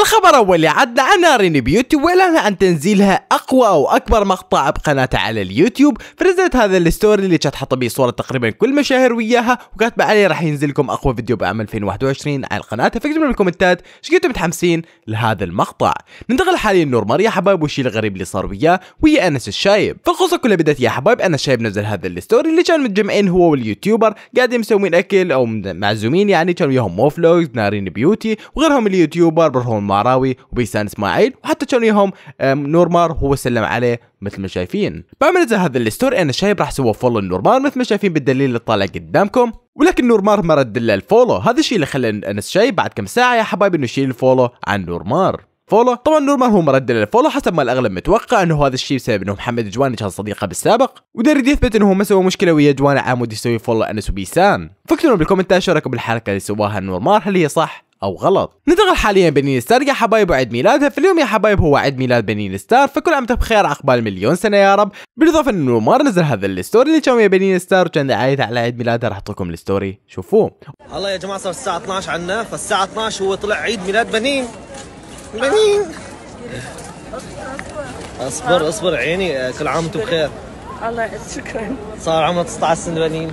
الخبر اول عدنا عن نارين بيوتي واعلانها عن تنزيلها اقوى او اكبر مقطع بقناتها على اليوتيوب فنزلت هذا الستوري اللي كانت حاطه بيه صوره تقريبا كل مشاهير وياها وكاتبه عليه راح ينزل لكم اقوى فيديو بعام 2021 على قناتها فاكتبوا بالكومنتات ايش كنتم متحمسين لهذا المقطع ننتقل حاليا نور يا حبايب والشيء الغريب اللي صار وياه ويا انس الشايب فالقصه كلها بدات يا حبايب انس الشايب نزل هذا الستوري اللي كان متجمعين هو واليوتيوبر قاعدين مسوين اكل او معزومين يعني كانوا وياهم موفلوجز نارين بيوتي وغيرهم اليوتيوبر برهم المعراوي وبيسان اسماعيل وحتى تونيهم نورمار هو سلم عليه مثل ما شايفين بعد ما نزل هذا الستوري انا شايب راح سوى فولو لنورمار مثل ما شايفين بالدليل اللي طالع قدامكم ولكن نورمار ما رد له الفولو هذا الشيء اللي خلى انس شايب بعد كم ساعه يا حبايبي انه يشيل الفولو عن نورمار فولو طبعا نورمال هو مرد للفولو حسب ما الاغلب متوقع انه هذا الشيء بسبب انه محمد جواني كان صديقه بالسابق وداري يثبت انه هو ما سوى مشكله ويا جواني عمود يسوي فولو انس وبيسان فكتبوا بالكومنتات شو رايكم بالحركه اللي سواها نورمار هل هي صح او غلط ننتقل حاليا بنين ستار يا حبايب وعيد ميلادها فاليوم يا حبايب هو عيد ميلاد بنين ستار فكل عام بخير عقبال مليون سنه يا رب بالاضافه انه ما نزل هذا الستوري اللي كان ويا بنين ستار وكان دعايته على عيد ميلادها راح لكم الستوري شوفوه الله يا جماعه صار الساعه 12 عنا فالساعه 12 هو طلع عيد ميلاد بنين بنين اصبر اصبر عيني كل عام وانتم بخير الله شكرا صار عمرها 19 سنه بنين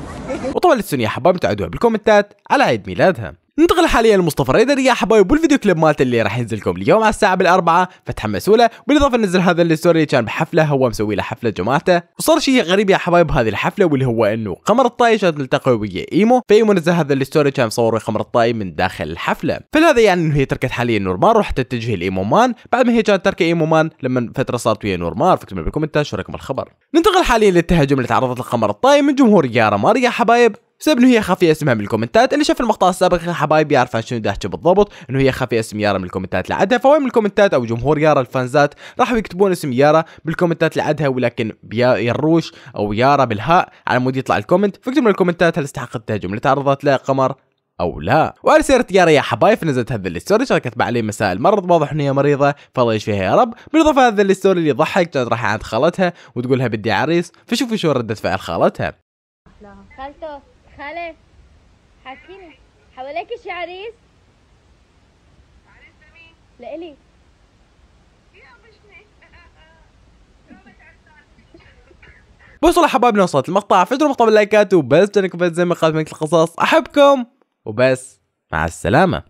وطبعا يا حبايب تعدوها بالكومنتات على عيد ميلادها ندخل حاليا لمصطفى ريدر يا حبايب والفيديو كليب مالته اللي راح ينزل لكم اليوم على الساعه بالاربعه فتحمسوا له بالاضافه نزل هذا الستوري كان بحفله هو مسوي له حفله جماعته وصار شيء غريب يا حبايب هذه الحفله واللي هو انه قمر الطاي كانت تلتقي ويا ايمو فايمو نزل هذا الستوري كان مصور قمر الطاي من داخل الحفله فلهذا يعني انه هي تركت حاليا نورمان راح تتجه لايمو مان بعد ما هي كانت تركه ايمو مان لما فتره صارت ويا نورمان فاكتبوا بالكومنتات شو رايكم الخبر ننتقل حاليا للتهجم اللي تعرضت لقمر الطاي من جمهور يارا ماريا حبايب بسبب انه هي خافيه اسمها من الكومنتات اللي شاف المقطع السابق حبايبي يعرف شنو بدي بالضبط انه هي خافيه اسم يارا من الكومنتات لعدها فوين من الكومنتات او جمهور يارا الفانزات راحوا يكتبون اسم يارا بالكومنتات لعدها ولكن يروش او يارا بالهاء على مود يطلع الكومنت فكتب من الكومنتات هل استحقت التهجم اللي تعرضت له قمر او لا وعلى سيرة يارا يا حبايب نزلت هذا الستوري شاركت عليه مساء المرض واضح ان هي مريضه فالله يشفيها يا رب بالاضافه هذا الستوري اللي ضحك كانت راح عند خالتها وتقولها بدي عريس فشوفوا شو رده فعل خالتها خاله حكيني حواليكي شي عريس؟ عريس لمين؟ لإلي بوصل حبايبنا وصلت المقطع فجروا مقطع باللايكات وبس تشاركوا زي ما قالت منك القصص احبكم وبس مع السلامه